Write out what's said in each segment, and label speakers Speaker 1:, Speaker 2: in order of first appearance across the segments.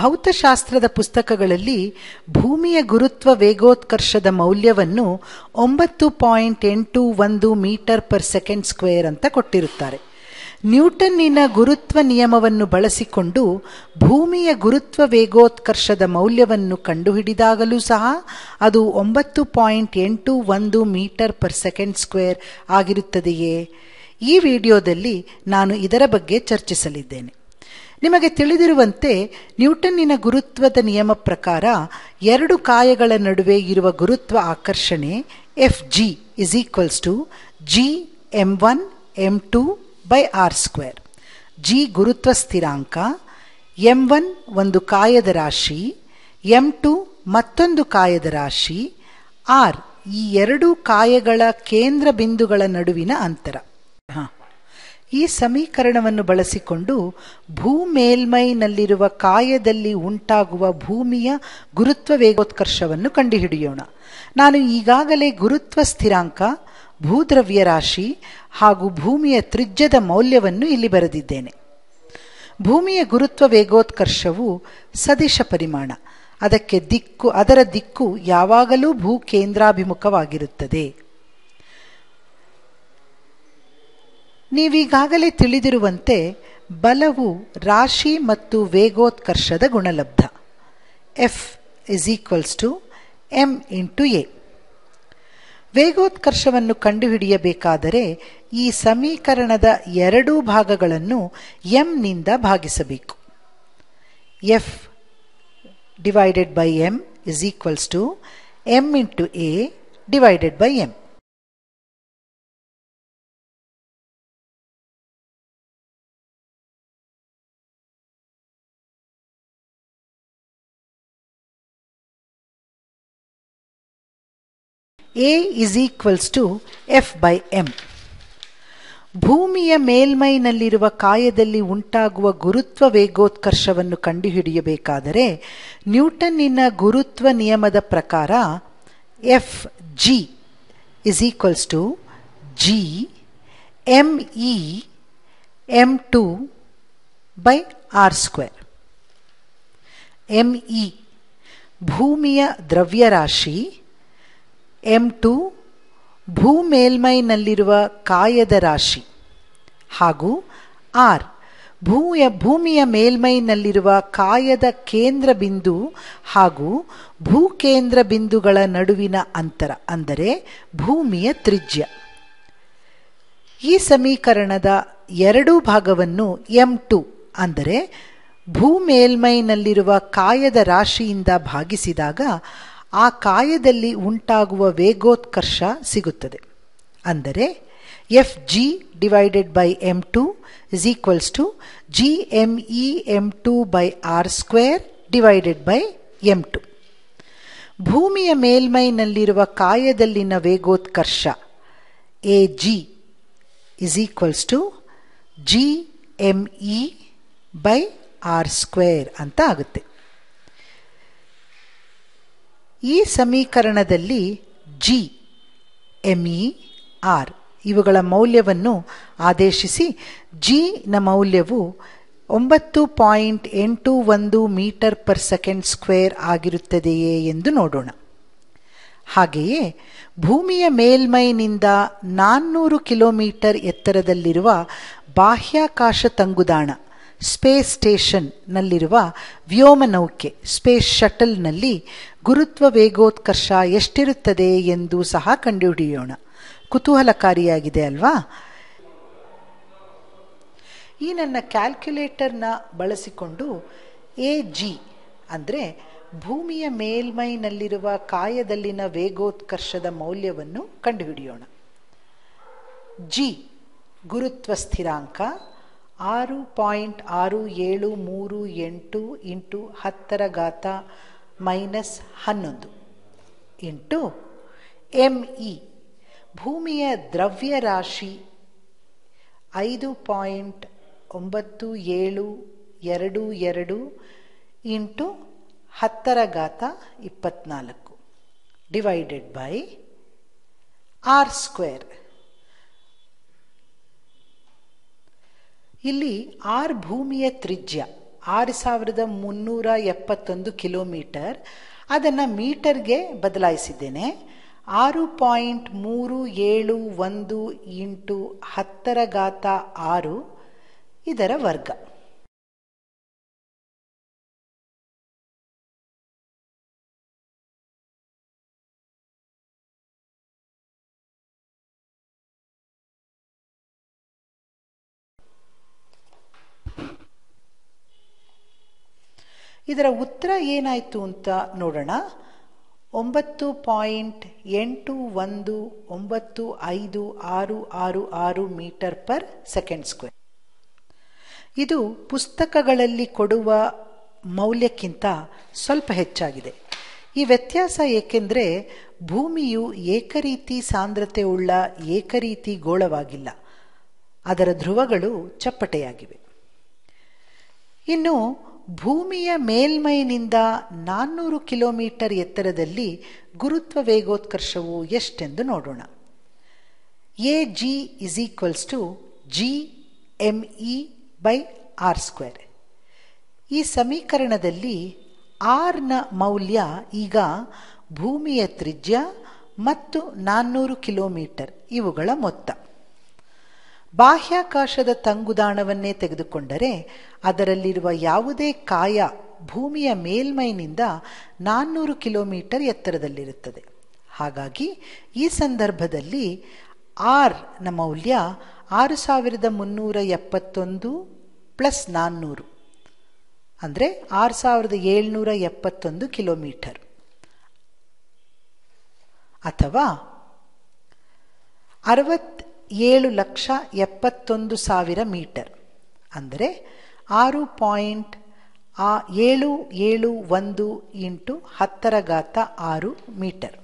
Speaker 1: ಭೌತಶಾಸ್ತ್ರದ ಪುಸ್ತಕಗಳಲ್ಲಿ ಭೂಮಿಯ ಗುರುತ್ವ ವೇಗೋತ್ಕರ್ಷದ ಮೌಲ್ಯವನ್ನು ಒಂಬತ್ತು ಪಾಯಿಂಟ್ ಎಂಟು ಒಂದು ಮೀಟರ್ ಪರ್ ಸೆಕೆಂಡ್ ಸ್ಕ್ವೇರ್ ಅಂತ ಕೊಟ್ಟಿರುತ್ತಾರೆ ನ್ಯೂಟನ್ನಿನ ಗುರುತ್ವ ನಿಯಮವನ್ನು ಬಳಸಿಕೊಂಡು ಭೂಮಿಯ ಗುರುತ್ವ ವೇಗೋತ್ಕರ್ಷದ ಮೌಲ್ಯವನ್ನು ಕಂಡುಹಿಡಿದಾಗಲೂ ಸಹ ಅದು ಒಂಬತ್ತು ಪಾಯಿಂಟ್ ಎಂಟು ಒಂದು ಮೀಟರ್ ಪರ್ ಸೆಕೆಂಡ್ ಸ್ಕ್ವೇರ್ ಆಗಿರುತ್ತದೆಯೇ ಈ ವಿಡಿಯೋದಲ್ಲಿ ನಾನು ಇದರ ಬಗ್ಗೆ ಚರ್ಚಿಸಲಿದ್ದೇನೆ ನಿಮಗೆ ತಿಳಿದಿರುವಂತೆ ನ್ಯೂಟನ್ನಿನ ಗುರುತ್ವದ ನಿಯಮ ಪ್ರಕಾರ ಎರಡು ಕಾಯಗಳ ನಡುವೆ ಇರುವ ಗುರುತ್ವ ಆಕರ್ಷಣೆ F G is equals to G M one M two by R square G ಗುರುತ್ವ ಸ್ಥಿರಾಂಕ ಎಂ ಒನ್ ಒಂದು ಕಾಯದ ರಾಶಿ ಎಂ ಟು ಮತ್ತೊಂದು ಕಾಯದ ರಾಶಿ ಆರ್ ಈ ಎರಡು ಕಾಯಗಳ ಕೇಂದ್ರ ಬಿಂದುಗಳ ನಡುವಿನ ಅಂತರ ಈ ಸಮೀಕರಣವನ್ನು ಬಳಸಿಕೊಂಡು ಭೂ ಮೇಲ್ಮೈನಲ್ಲಿರುವ ಕಾಯದಲ್ಲಿ ಉಂಟಾಗುವ ಭೂಮಿಯ ಗುರುತ್ವ ವೇಗೋತ್ಕರ್ಷವನ್ನು ಕಂಡುಹಿಡಿಯೋಣ ನಾನು ಈಗಾಗಲೇ ಗುರುತ್ವ ಸ್ಥಿರಾಂಕ ಭೂದ್ರವ್ಯ ರಾಶಿ ಹಾಗೂ ಭೂಮಿಯ ತ್ರಿಜ್ಯದ ಮೌಲ್ಯವನ್ನು ಇಲ್ಲಿ ಬರೆದಿದ್ದೇನೆ ಭೂಮಿಯ ಗುರುತ್ವ ವೇಗೋತ್ಕರ್ಷವು ಸದಿಶ ಪರಿಮಾಣ ಅದಕ್ಕೆ ದಿಕ್ಕು ಅದರ ದಿಕ್ಕು ಯಾವಾಗಲೂ ಭೂಕೇಂದ್ರಾಭಿಮುಖವಾಗಿರುತ್ತದೆ ನೀವೀಗಾಗಲೇ ತಿಳಿದಿರುವಂತೆ ಬಲವು ರಾಶಿ ಮತ್ತು ವೇಗೋತ್ಕರ್ಷದ ಗುಣಲಬ್ಧ F is equals to M into A ವೇಗೋತ್ಕರ್ಷವನ್ನು ಕಂಡುಹಿಡಿಯಬೇಕಾದರೆ ಈ ಸಮೀಕರಣದ ಎರಡೂ ಭಾಗಗಳನ್ನು ಎಂನಿಂದ ಭಾಗಿಸಬೇಕು F divided by M is equals to M into A divided by M A is equals to F by M ಭೂಮಿಯ ಮೇಲ್ಮೈನಲ್ಲಿರುವ ಕಾಯದಲ್ಲಿ ಉಂಟಾಗುವ ಗುರುತ್ವ ವೇಗೋತ್ಕರ್ಷವನ್ನು ಕಂಡುಹಿಡಿಯಬೇಕಾದರೆ ನ್ಯೂಟನ್ನಿನ ಗುರುತ್ವ ನಿಯಮದ ಪ್ರಕಾರ F G is equals to G M E M two by R square M E ಭೂಮಿಯ ದ್ರವ್ಯರಾಶಿ M to ಭೂ ಮೇಲ್ಮೈನಲ್ಲಿರುವ ಕಾಯದ ರಾಶಿ ಹಾಗೂ ಆರ್ ಭೂಯ ಭೂಮಿಯ ಮೇಲ್ಮೈನಲ್ಲಿರುವ ಕಾಯದ ಕೇಂದ್ರ ಬಿಂದು ಹಾಗೂ ಭೂ ಬಿಂದುಗಳ ನಡುವಿನ ಅಂತರ ಅಂದರೆ ಭೂಮಿಯ ತ್ರಿಜ್ಯ ಈ ಸಮೀಕರಣದ ಎರಡೂ ಭಾಗವನ್ನು ಎಂ ಟು ಅಂದರೆ ಭೂ ಮೇಲ್ಮೈನಲ್ಲಿರುವ ಕಾಯದ ರಾಶಿಯಿಂದ ಭಾಗಿಸಿದಾಗ ಆ ಕಾಯದಲ್ಲಿ ಉಂಟಾಗುವ ವೇಗೋತ್ಕರ್ಷ ಸಿಗುತ್ತದೆ ಅಂದರೆ F G divided by M two is equals to G M E M two by R square divided by M two ಭೂಮಿಯ ಮೇಲ್ಮೈನಲ್ಲಿರುವ ಕಾಯದಲ್ಲಿನ ವೇಗೋತ್ಕರ್ಷ A G is equals to G M E by R square ಅಂತ ಆಗುತ್ತೆ ಈ ಸಮೀಕರಣದಲ್ಲಿ G M E R ಇವುಗಳ ಮೌಲ್ಯವನ್ನು ಆದೇಶಿಸಿ ಜಿನ ಮೌಲ್ಯವು ಒಂಬತ್ತು ಪಾಯಿಂಟ್ ಎಂಟು ಒಂದು ಮೀಟರ್ ಪರ್ ಸೆಕೆಂಡ್ ಸ್ಕ್ವೇರ್ ಆಗಿರುತ್ತದೆಯೇ ಎಂದು ನೋಡೋಣ ಹಾಗೆಯೇ ಭೂಮಿಯ ಮೇಲ್ಮೈನಿಂದ ನಾನ್ನೂರು ಕಿಲೋಮೀಟರ್ ಎತ್ತರದಲ್ಲಿರುವ ಬಾಹ್ಯಾಕಾಶ ತಂಗುದಾಣ ಸ್ಪೇಸ್ ಸ್ಟೇಷನ್ನಲ್ಲಿರುವ ವ್ಯೋಮನೌಕೆ ಸ್ಪೇಸ್ ಶಟಲ್ನಲ್ಲಿ ಗುರುತ್ವ ವೇಗೋತ್ಕರ್ಷ ಎಷ್ಟಿರುತ್ತದೆ ಎಂದು ಸಹ ಕಂಡುಹಿಡಿಯೋಣ ಕುತೂಹಲಕಾರಿಯಾಗಿದೆ ಅಲ್ವಾ ಈ ನನ್ನ ಕ್ಯಾಲ್ಕ್ಯುಲೇಟರ್ನ ಬಳಸಿಕೊಂಡು ಎ ಜಿ ಅಂದರೆ ಭೂಮಿಯ ಮೇಲ್ಮೈನಲ್ಲಿರುವ ಕಾಯದಲ್ಲಿನ ವೇಗೋತ್ಕರ್ಷದ ಮೌಲ್ಯವನ್ನು ಕಂಡುಹಿಡಿಯೋಣ ಜಿ ಗುರುತ್ವ ಸ್ಥಿರಾಂಕ ಆರು ಪಾಯಿಂಟ್ ಆರು ಏಳು ಮೂರು ಎಂಟು ಇಂಟು ಹತ್ತರ ಘಾತ ಮೈನಸ್ ಹನ್ನೊಂದು ಇಂಟು ಎಂ ಇ ಭೂಮಿಯ ದ್ರವ್ಯರಾಶಿ ಐದು ಪಾಯಿಂಟ್ ಒಂಬತ್ತು ಏಳು ಎರಡು ಎರಡು ಇಂಟು ಹತ್ತರ ಘಾತ ಇಪ್ಪತ್ತ್ನಾಲ್ಕು ಡಿವೈಡೆಡ್ ಬೈ ಆರ್ ಸ್ಕ್ವೇರ್ ಇಲ್ಲಿ ಆರ್ ಭೂಮಿಯ ತ್ರಿಜ್ಯ ಆರು ಸಾವಿರದ ಮುನ್ನೂರ ಎಪ್ಪತ್ತೊಂದು ಕಿಲೋಮೀಟರ್ ಅದನ್ನು ಮೀಟರ್ಗೆ ಬದಲಾಯಿಸಿದ್ದೇನೆ ಆರು ಪಾಯಿಂಟ್ ಮೂರು ಏಳು ಒಂದು ಇಂಟು ಹತ್ತರ ಗಾತ ಆರು ಇದರ ವರ್ಗ ಇದರ ಉತ್ತರ ಏನಾಯಿತು ಅಂತ ನೋಡೋಣ ಒಂಬತ್ತು ಪಾಯಿಂಟ್ ಎಂಟು ಒಂದು ಒಂಬತ್ತು ಐದು ಆರು ಆರು ಆರು ಮೀಟರ್ ಪರ್ ಸೆಕೆಂಡ್ ಸ್ಕ್ವೇರ್ ಇದು ಪುಸ್ತಕಗಳಲ್ಲಿ ಕೊಡುವ ಮೌಲ್ಯಕ್ಕಿಂತ ಸ್ವಲ್ಪ ಹೆಚ್ಚಾಗಿದೆ ಈ ವ್ಯತ್ಯಾಸ ಏಕೆಂದರೆ ಭೂಮಿಯು ಏಕರೀತಿ ಸಾಂದ್ರತೆ ಉಳ್ಳ ಏಕರೀತಿ ಗೋಳವಾಗಿಲ್ಲ ಅದರ ಧ್ರುವಗಳು ಚಪ್ಪಟೆಯಾಗಿವೆ ಇನ್ನು ಭೂಮಿಯ ಮೇಲ್ಮೈನಿಂದ ನಾನ್ನೂರು ಕಿಲೋಮೀಟರ್ ಎತ್ತರದಲ್ಲಿ ಗುರುತ್ವ ವೇಗೋತ್ಕರ್ಷವು ಎಷ್ಟೆಂದು ನೋಡೋಣ A G is equals to G M E by R square ಈ ಸಮೀಕರಣದಲ್ಲಿ ಆರ್ನ ಮೌಲ್ಯ ಈಗ ಭೂಮಿಯ ತ್ರಿಜ್ಯ ಮತ್ತು ನಾನ್ನೂರು ಕಿಲೋಮೀಟರ್ ಇವುಗಳ ಮೊತ್ತ ಬಾಹ್ಯಾಕಾಶದ ತಂಗುದಾಣವನ್ನೇ ತೆಗೆದುಕೊಂಡರೆ ಅದರಲ್ಲಿರುವ ಯಾವುದೇ ಕಾಯ ಭೂಮಿಯ ಮೇಲ್ಮೈನಿಂದ ನಾನ್ನೂರು ಕಿಲೋಮೀಟರ್ ಎತ್ತರದಲ್ಲಿರುತ್ತದೆ ಹಾಗಾಗಿ ಈ ಸಂದರ್ಭದಲ್ಲಿ ಆರ್ ನ ಮೌಲ್ಯ ಆರು ಸಾವಿರದ ಮುನ್ನೂರ ಎಪ್ಪತ್ತೊಂದು ಪ್ಲಸ್ ನಾನ್ನೂರು ಅಂದರೆ ಆರು ಸಾವಿರದ ಏಳ್ನೂರ ಎಪ್ಪತ್ತೊಂದು ಕಿಲೋಮೀಟರ್ ಅಥವಾ ಅರವತ್ತು ಏಳು ಲಕ್ಷ ಎಪ್ಪತ್ತೊಂದು ಸಾವಿರ ಮೀಟರ್ ಅಂದರೆ ಆರು ಪಾಯಿಂಟ್ ಆ ಏಳು ಏಳು ಒಂದು ಇಂಟು ಹತ್ತರ ಘಾತ ಆರು ಮೀಟರ್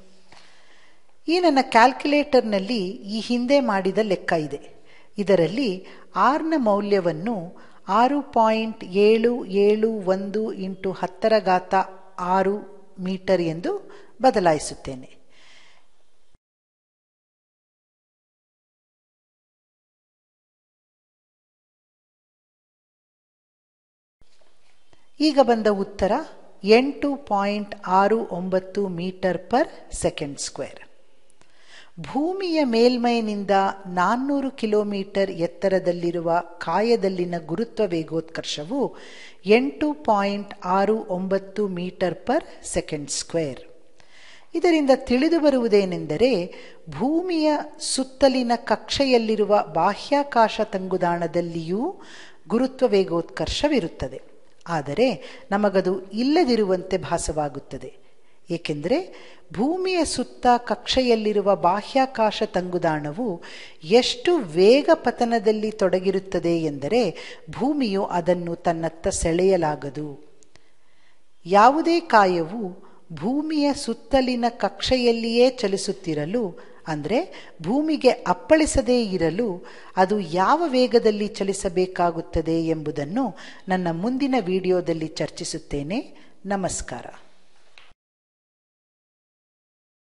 Speaker 1: ಈ ನನ್ನ ಕ್ಯಾಲ್ಕುಲೇಟರ್ನಲ್ಲಿ ಈ ಹಿಂದೆ ಮಾಡಿದ ಲೆಕ್ಕ ಇದೆ ಇದರಲ್ಲಿ ಆರ್ನ ಮೌಲ್ಯವನ್ನು ಆರು ಪಾಯಿಂಟ್ ಏಳು ಏಳು ಒಂದು ಇಂಟು ಹತ್ತರ ಘಾತ ಆರು ಮೀಟರ್ ಎಂದು ಬದಲಾಯಿಸುತ್ತೇನೆ ಈಗ ಬಂದ ಉತ್ತರ ಎಂಟು ಪಾಯಿಂಟ್ ಆರು ಒಂಬತ್ತು ಮೀಟರ್ ಪರ್ ಸೆಕೆಂಡ್ ಸ್ಕ್ವೇರ್ ಭೂಮಿಯ ಮೇಲ್ಮೈನಿಂದ ನಾನ್ನೂರು ಕಿಲೋಮೀಟರ್ ಎತ್ತರದಲ್ಲಿರುವ ಕಾಯದಲ್ಲಿನ ಗುರುತ್ವ ವೇಗೋತ್ಕರ್ಷವು ಎಂಟು ಪಾಯಿಂಟ್ ಆರು ಒಂಬತ್ತು ಮೀಟರ್ ಪರ್ ಸೆಕೆಂಡ್ ಸ್ಕ್ವೇರ್ ಇದರಿಂದ ತಿಳಿದು ಬರುವುದೇನೆಂದರೆ ಭೂಮಿಯ ಸುತ್ತಲಿನ ಕಕ್ಷೆಯಲ್ಲಿರುವ ಬಾಹ್ಯಾಕಾಶ ತಂಗುದಾಣದಲ್ಲಿಯೂ ಗುರುತ್ವ ವೇಗೋತ್ಕರ್ಷವಿರುತ್ತದೆ ಆದರೆ ನಮಗದು ಇಲ್ಲದಿರುವಂತೆ ಭಾಸವಾಗುತ್ತದೆ ಏಕೆಂದರೆ ಭೂಮಿಯ ಸುತ್ತ ಕಕ್ಷೆಯಲ್ಲಿರುವ ಬಾಹ್ಯಾಕಾಶ ತಂಗುದಾಣವು ಎಷ್ಟು ವೇಗ ಪತನದಲ್ಲಿ ತೊಡಗಿರುತ್ತದೆ ಎಂದರೆ ಭೂಮಿಯು ಅದನ್ನು ತನ್ನತ್ತ ಸೆಳೆಯಲಾಗದು ಯಾವುದೇ ಕಾಯವು ಭೂಮಿಯ ಸುತ್ತಲಿನ ಕಕ್ಷೆಯಲ್ಲಿಯೇ ಚಲಿಸುತ್ತಿರಲು ಅಂದರೆ ಭೂಮಿಗೆ ಅಪ್ಪಳಿಸದೇ ಇರಲು ಅದು ಯಾವ ವೇಗದಲ್ಲಿ ಚಲಿಸಬೇಕಾಗುತ್ತದೆ ಎಂಬುದನ್ನು ನನ್ನ ಮುಂದಿನ ವಿಡಿಯೋದಲ್ಲಿ ಚರ್ಚಿಸುತ್ತೇನೆ ನಮಸ್ಕಾರ